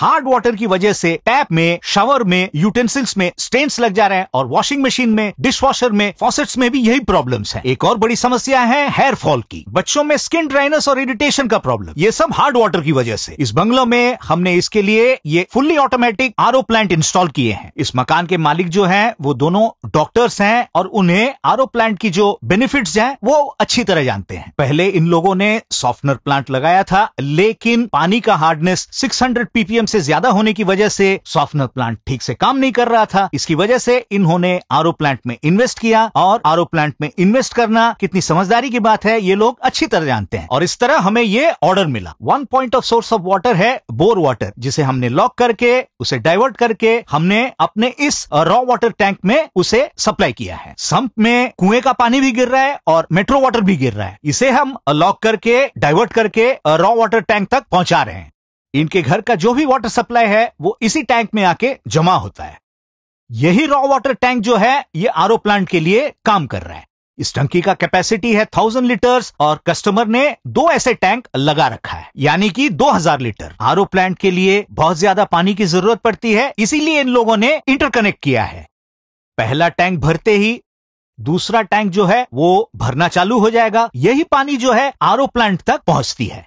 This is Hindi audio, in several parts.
हार्ड वाटर की वजह से टैप में शावर में यूटेंसिल्स में स्टेन्स लग जा रहे हैं और वॉशिंग मशीन में डिश वॉशर में फॉसेट्स में भी यही प्रॉब्लम्स है एक और बड़ी समस्या है हेयर फॉल की बच्चों में स्किन ड्राइनेस और इरिटेशन का प्रॉब्लम ये सब हार्ड वाटर की वजह से इस बंगलों में हमने इसके लिए ये fully automatic R plant install किए हैं इस मकान के मालिक जो है वो दोनों डॉक्टर्स हैं और उन्हें आर प्लांट की जो बेनिफिट है वो अच्छी तरह जानते हैं पहले इन लोगों ने सॉफ्टनर प्लांट लगाया था लेकिन पानी का hardness six hundred PPM potassium से ज्यादा होने की वजह से सॉफ्टनर प्लांट ठीक से काम नहीं कर रहा था इसकी वजह से इन्होंने आर प्लांट में इन्वेस्ट किया और आर प्लांट में इन्वेस्ट करना कितनी समझदारी की बात है ये लोग अच्छी तरह जानते हैं और इस तरह हमें ये ऑर्डर मिला one point of source of water है बोर वाटर जिसे हमने लॉक करके उसे डाइवर्ट करके हमने अपने इस रॉ वाटर टैंक में उसे सप्लाई किया है संप में कुएं का पानी भी गिर रहा है और मेट्रो वाटर भी गिर रहा है इसे हम लॉक करके डाइवर्ट करके रॉ वाटर टैंक तक पहुंचा रहे हैं इनके घर का जो भी वाटर सप्लाई है वो इसी टैंक में आके जमा होता है यही रॉ वाटर टैंक जो है ये आरओ प्लांट के लिए काम कर रहा है इस टंकी का कैपेसिटी है थाउजेंड लीटर्स और कस्टमर ने दो ऐसे टैंक लगा रखा है यानी कि दो हजार लीटर आर प्लांट के लिए बहुत ज्यादा पानी की जरूरत पड़ती है इसीलिए इन लोगों ने इंटरकनेक्ट किया है पहला टैंक भरते ही दूसरा टैंक जो है वो भरना चालू हो जाएगा यही पानी जो है आर प्लांट तक पहुंचती है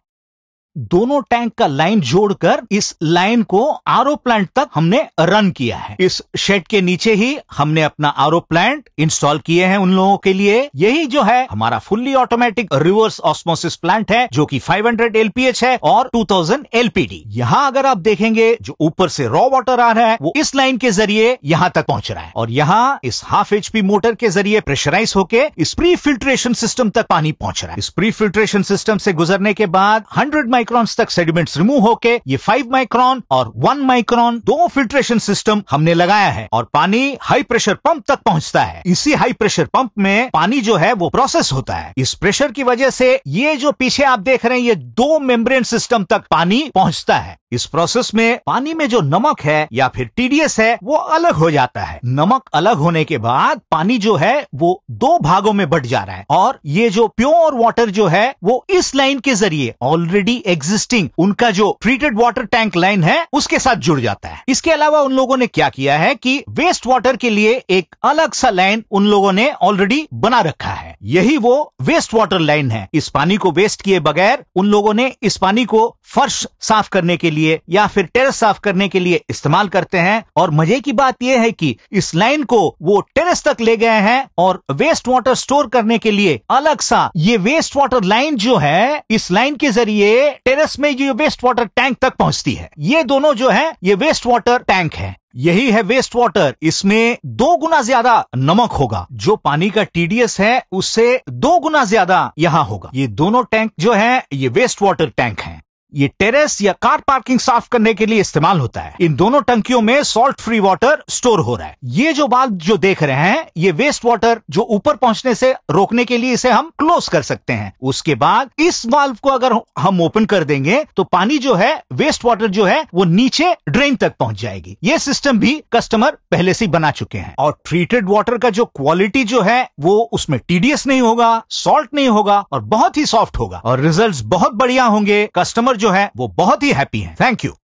दोनों टैंक का लाइन जोड़कर इस लाइन को आरओ प्लांट तक हमने रन किया है इस शेड के नीचे ही हमने अपना आरओ प्लांट इंस्टॉल किए हैं उन लोगों के लिए यही जो है हमारा fully automatic reverse osmosis plant है जो कि 500 एलपीएच है और 2000 एलपीडी यहाँ अगर आप देखेंगे जो ऊपर से रॉ वाटर आ रहा है वो इस लाइन के जरिए यहाँ तक पहुंच रहा है और यहाँ इस हाफ एचपी मोटर के जरिए प्रेशराइज होकर इस प्री फिल्ट्रेशन सिस्टम तक पानी पहुंच रहा है इस प्री फिल्ट्रेशन सिस्टम से गुजरने के बाद हंड्रेड माइक माइक्रॉन तक सेडिमेंट्स रिमूव होके ये फाइव माइक्रॉन और वन माइक्रॉन दो फिल्ट्रेशन सिस्टम हमने लगाया है और पानी हाई प्रेशर पंप तक पहुंचता है इसी हाई प्रेशर पंप में पानी जो है वो प्रोसेस होता है इस प्रेशर की वजह से ये जो पीछे आप देख रहे हैं ये दो मेम्ब्रेन सिस्टम तक पानी पहुंचता है इस प्रोसेस में पानी में जो नमक है या फिर टीडीएस है वो अलग हो जाता है नमक अलग होने के बाद पानी जो है वो दो भागों में बट जा रहा है और ये जो प्योर वाटर जो है वो इस लाइन के जरिए ऑलरेडी एग्जिस्टिंग उनका जो ट्रीटेड वाटर टैंक लाइन है उसके साथ जुड़ जाता है इसके अलावा उन लोगों ने क्या किया है कि वेस्ट वाटर के लिए एक अलग सा लाइन उन लोगों ने ऑलरेडी बना रखा है यही वो वेस्ट वाटर लाइन है इस पानी को वेस्ट किए बगैर उन लोगों ने इस पानी को फर्श साफ करने के लिए या फिर टेरेस साफ करने के लिए इस्तेमाल करते हैं और मजे की बात यह है कि इस लाइन को वो टेरेस तक ले गए हैं और वेस्ट वाटर स्टोर करने के लिए अलग सा ये वेस्ट वाटर लाइन जो है इस लाइन के जरिए टेरेस में ये वेस्ट वाटर टैंक तक पहुंचती है ये दोनों जो है ये वेस्ट वाटर टैंक है यही है वेस्ट वाटर इसमें दो गुना ज्यादा नमक होगा जो पानी का टीडीएस है उससे दो गुना ज्यादा यहाँ होगा ये दोनों टैंक जो है ये वेस्ट वाटर टैंक है ये टेरेस या कार पार्किंग साफ करने के लिए इस्तेमाल होता है इन दोनों टंकियों में सॉल्ट फ्री वाटर स्टोर हो रहा है ये जो बाल जो देख रहे हैं ये वेस्ट वाटर जो ऊपर पहुंचने से रोकने के लिए इसे हम क्लोज कर सकते हैं उसके बाद इस बाल्व को अगर हम ओपन कर देंगे तो पानी जो है वेस्ट वाटर जो है वो नीचे ड्रेन तक पहुंच जाएगी ये सिस्टम भी कस्टमर पहले से बना चुके हैं और ट्रीटेड वाटर का जो क्वालिटी जो है वो उसमें टीडीएस नहीं होगा सॉल्ट नहीं होगा और बहुत ही सॉफ्ट होगा और रिजल्ट बहुत बढ़िया होंगे कस्टमर जो है वो बहुत ही हैप्पी है थैंक यू